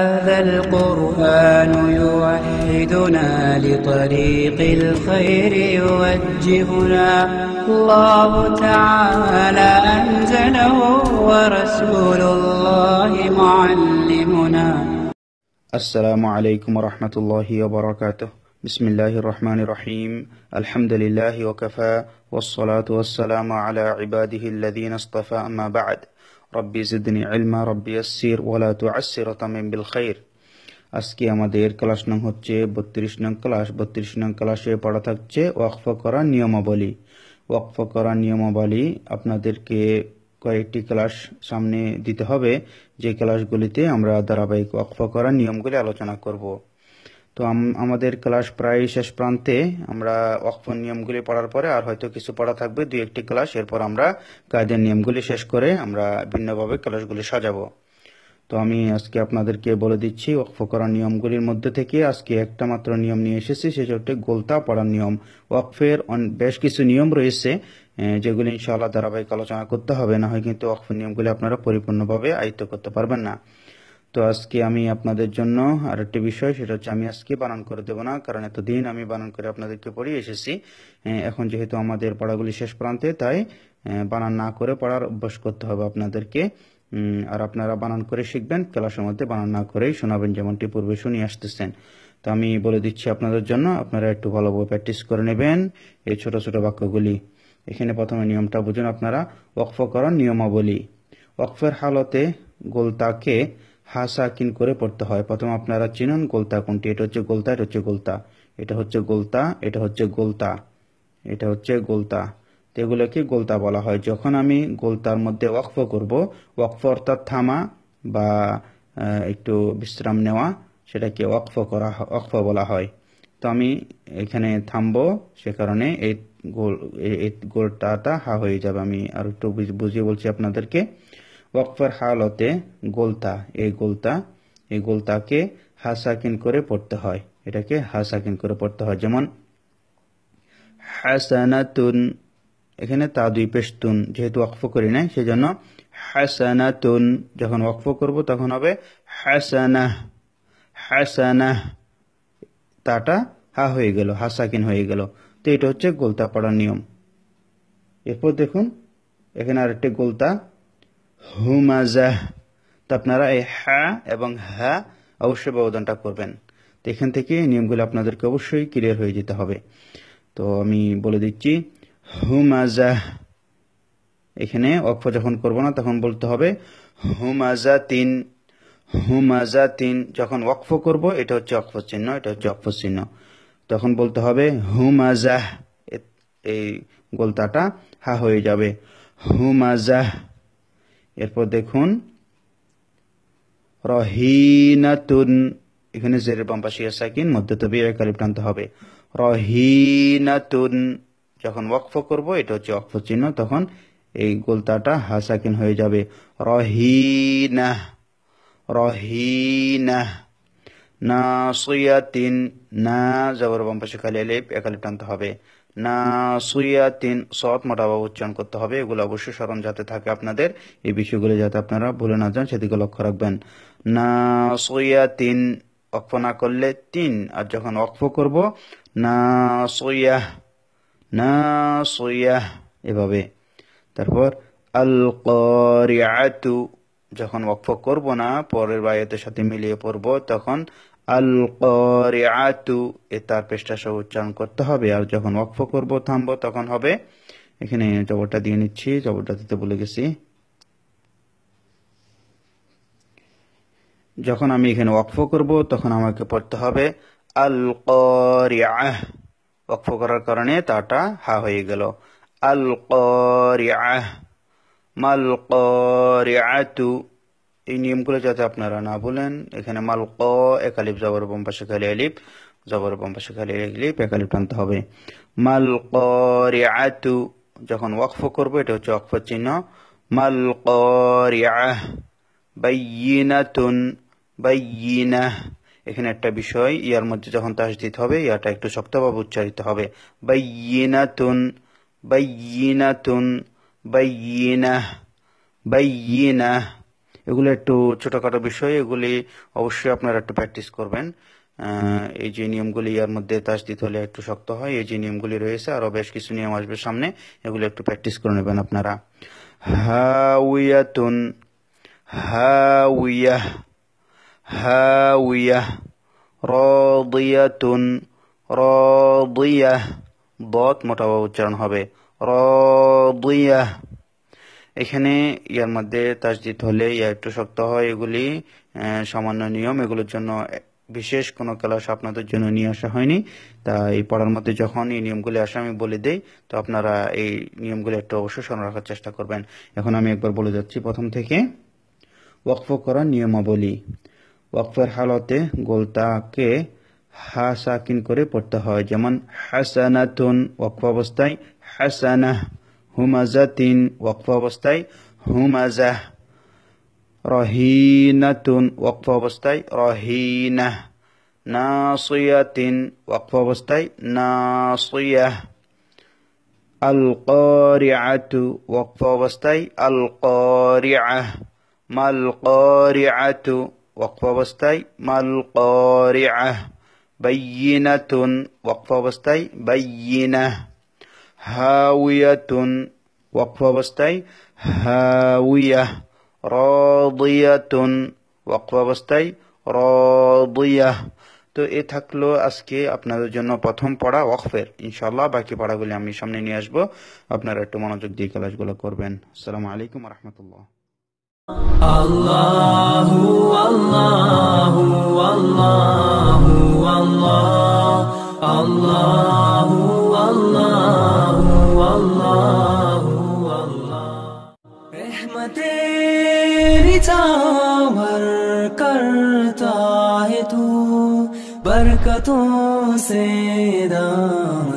هذا القرآن يوحدنا لطريق الخير يوجهنا الله تعالى أنزله ورسول الله معلمنا السلام عليكم ورحمة الله وبركاته بسم الله الرحمن الرحيم الحمد لله وكفى والصلاة والسلام على عباده الذين اصطفى أما بعد রব্বি জিদনি ইলমা রব্বি আসির ওয়ালা তু আসির তামিম বিল খাইর আজকে আমাদের ক্লাস নং হচ্ছে বত্রিশ নং ক্লাস বত্রিশ নং ক্লাসে পড়া থাকছে ওয়াকফ করা নিয়মাবলী ওয়াকফ করা নিয়মাবলী আপনাদেরকে কয়েকটি ক্লাস সামনে দিতে হবে যে ক্লাসগুলিতে আমরা ধারাবাহিক ওয়াকফ করা নিয়মগুলি আলোচনা করবো তো আমাদের ক্লাস প্রায় শেষ প্রান্তে আমরা অক্ষ নিয়মগুলি পড়ার পরে আর হয়তো কিছু পড়া থাকবে দুই একটি ক্লাস এরপর আমরা কায়দের নিয়মগুলি শেষ করে আমরা ভিন্নভাবে ক্লাসগুলি সাজাবো তো আমি আজকে আপনাদেরকে বলে দিচ্ছি ওয়াকফ করার নিয়মগুলির মধ্যে থেকে আজকে একটা মাত্র নিয়ম নিয়ে এসেছি সেটা হচ্ছে গোলতা পড়ার নিয়ম ওয়াকফের বেশ কিছু নিয়ম রয়েছে যেগুলি ইনশাআল্লাহ ধারাবাহিক আলোচনা করতে হবে না হয় কিন্তু ওয়াকফের নিয়মগুলি আপনারা পরিপূর্ণভাবে আয়ত্ত করতে পারবেন না তো আজকে আমি আপনাদের জন্য আরেকটি বিষয় সেটা হচ্ছে আমি আজকে বানান করে দেবো না কারণ এতদিন আমি বানান করে আপনাদেরকে পড়িয়ে এসেছি এখন যেহেতু আমাদের পড়াগুলি শেষ প্রান্তে তাই বানান না করে পড়ার অভ্যাস করতে হবে আপনাদেরকে আর আপনারা বানান করে শিখবেন ক্লাসের মধ্যে বানান না করেই শোনাবেন যেমনটি পূর্বে শুনিয়ে আসতেছেন তো আমি বলে দিচ্ছি আপনাদের জন্য আপনারা একটু ভালোভাবে প্র্যাকটিস করে নেবেন এই ছোট ছোট বাক্যগুলি এখানে প্রথমে নিয়মটা বুঝুন আপনারা ওয়াকফ করার নিয়মাবলী ওয়াকফের হালতে গোলতাকে হা কিন করে পড়তে হয় প্রথম আপনারা চিনুন গোলতা কোনটি এটা হচ্ছে গোলতা এটা হচ্ছে গোলতা এটা হচ্ছে গোলতা এটা হচ্ছে গোলতা এটা হচ্ছে গোলতা তো এগুলোকে গোলতা বলা হয় যখন আমি গোলতার মধ্যে ওয়াকফ করব ওয়াকফ অর্থাৎ থামা বা একটু বিশ্রাম নেওয়া সেটাকে ওয়াকফ করা ওয়াকফ বলা হয় তো আমি এখানে থামবো সে কারণে এই গোল এই গোলটাটা হা হয়ে যাবে আমি আর একটু বুঝিয়ে বলছি আপনাদেরকে ওয়াকফার হালতে গোলতা এই গোলতা এই গোলতাকে হাসাকিন করে পড়তে হয় এটাকে হাসাকিন করে পড়তে হয় যেমন হাসানাতুন এখানে তা দুই পেশতুন যেহেতু ওয়াকফ করি নাই সেজন্য হাসানাতুন যখন ওয়াকফ করব তখন হবে হাসানাহ হাসানাহ তাটা হা হয়ে গেল হাসাকিন হয়ে গেল তো এটা হচ্ছে গোলতা পড়ার নিয়ম এরপর দেখুন এখানে আরেকটি গোলতা হুমাজাহ তো আপনারা এই হা এবং হা অবশ্যই ব্যবধানটা করবেন তো এখান থেকে নিয়মগুলো আপনাদেরকে অবশ্যই ক্লিয়ার হয়ে যেতে হবে তো আমি বলে দিচ্ছি হুমাজাহ এখানে অক্ষ যখন করব না তখন বলতে হবে হুমাজা তিন হুমাজা তিন যখন অক্ষ করব এটা হচ্ছে অক্ষ চিহ্ন এটা হচ্ছে অক্ষ চিহ্ন তখন বলতে হবে হুমাজাহ এই গোলতাটা হা হয়ে যাবে হুমাজাহ এরপর দেখুন রহিনাতুন এখানে জেরের বাম্পাশিয়া সাকিন মধ্য তবে একালিপ হবে রহিনাতুন যখন ওয়াকফ করব এটা হচ্ছে ওয়াকফ চিহ্ন তখন এই গোলতাটা হাসাকিন হয়ে যাবে রহিনা রহিনা নাসিয়াতিন না জবর বাম পাশে খালি আলিফ একালিপ টানতে হবে নাসিয়াতিন সৎ মোটাভাবে উচ্চারণ করতে হবে এগুলো অবশ্যই স্মরণ যাতে থাকে আপনাদের এই বিষয়গুলো যাতে আপনারা ভুলে না যান সেদিকে লক্ষ্য রাখবেন নাসিয়াতিন অক্ফ না করলে তিন আর যখন অক্ফ করব নাসিয়াহ নাসিয়াহ এভাবে তারপর আল করিয়াতু যখন ওয়াকফ করব না পরের বায়তের সাথে মিলিয়ে পড়ব তখন আল আতু এ তার পেশটা সব উচ্চারণ করতে হবে আর যখন ওয়াকফ করব থামব তখন হবে এখানে জবরটা দিয়ে নিচ্ছি জবরটা দিতে বলে গেছি যখন আমি এখানে ওয়াকফ করব তখন আমাকে পড়তে হবে আল করিআহ ওয়াকফ করার কারণে তাটা হা হয়ে গেল আল করিআহ মাল আটু এই নিয়মগুলো যাতে আপনারা না বলেন এখানে মাল ক একালিপ জবর বম্পাশে খালি আলিপ জবর বম্পাশে খালি আলিপ একালিপ টানতে হবে মাল আটু যখন ওয়াকফ করবো এটা হচ্ছে ওয়াকফ চিহ্ন মাল রিআহ বাইনাতুন এখানে একটা বিষয় ইয়ার মধ্যে যখন তাস দিতে হবে ইয়াটা একটু শক্তভাবে উচ্চারিত হবে বাইনাতুন বাইনাতুন বাইনা বাইনা এগুলো একটু ছোটোখাটো বিষয় এগুলি অবশ্যই আপনারা একটু প্র্যাকটিস করবেন এই যে নিয়মগুলি ইয়ার মধ্যে তাস দিতে হলে একটু শক্ত হয় এই যে নিয়মগুলি রয়েছে আরও বেশ কিছু নিয়ম আসবে সামনে এগুলো একটু প্র্যাকটিস করে নেবেন আপনারা হাউয়াতুন হাউয়া হাউয়া রাদিয়াতুন রাদিয়া বত মোটাভাবে উচ্চারণ হবে রিয়াহ এখানে ইয়ার মধ্যে তাসদিদ হলে ইয়া একটু শক্ত হয় এগুলি সামান্য নিয়ম এগুলোর জন্য বিশেষ কোনো ক্লাস আপনাদের জন্য নিয়ে আসা হয়নি তা এই পড়ার মধ্যে যখন এই নিয়মগুলি আসে আমি বলে দেই তো আপনারা এই নিয়মগুলি একটু অবশ্যই স্মরণ রাখার চেষ্টা করবেন এখন আমি একবার বলে যাচ্ছি প্রথম থেকে ওয়াকফ করার নিয়মাবলী ওয়াকফের হালতে গোলতাকে হা সাকিন করে পড়তে হয় যেমন হাসানাতুন ওয়াকফ অবস্থায় হাসানাহ হুমাজাতিন ওয়াকফ অবস্থায় হুমাজাহ রহিনাতুন ওয়াকফ অবস্থায় রহিনাহ নাসিয়াতিন ওয়াকফ অবস্থায় নাসিয়াহ القارعة وقف وسطي القارعة ما القارعة وقف وسطي ما القارعة বাইনাতুন ওয়াকফ অবস্থায় বাইনা হাউয়াতুন ওয়াকফ অবস্থায় হাউয়া রদিয়াতুন ওয়াকফ অবস্থায় রদিয়া তো এ থাকলো আজকে আপনাদের জন্য প্রথম পড়া ওয়াকফের ইনশাল্লাহ বাকি পড়াগুলি আমি সামনে নিয়ে আসবো আপনারা একটু মনোযোগ দিয়ে ক্লাসগুলো করবেন আসসালামু আলাইকুম রহমতুল্লাহ আল্লাহু तेरी भर करता है तू बरकतों से दाम